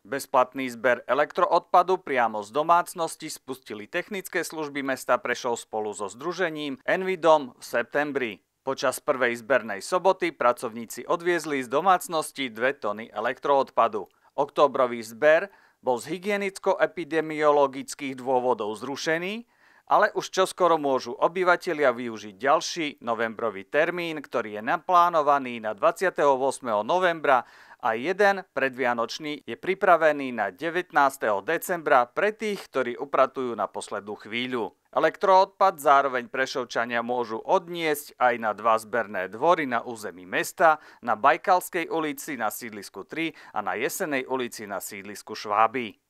Bezplatný zber elektroodpadu priamo z domácnosti spustili technické služby mesta Prešov spolu so združením Envidom v septembri. Počas prvej zbernej soboty pracovníci odviezli z domácnosti 2 tony elektroodpadu. Oktobrový zber bol z hygienicko-epidemiologických dôvodov zrušený, ale už čoskoro môžu obyvateľia využiť ďalší novembrový termín, ktorý je naplánovaný na 28. novembra a jeden predvianočný je pripravený na 19. decembra pre tých, ktorí upratujú na poslednú chvíľu. Elektroodpad zároveň prešovčania môžu odniesť aj na dva zberné dvory na území mesta, na Bajkalskej ulici na sídlisku 3 a na Jesenej ulici na sídlisku Šváby.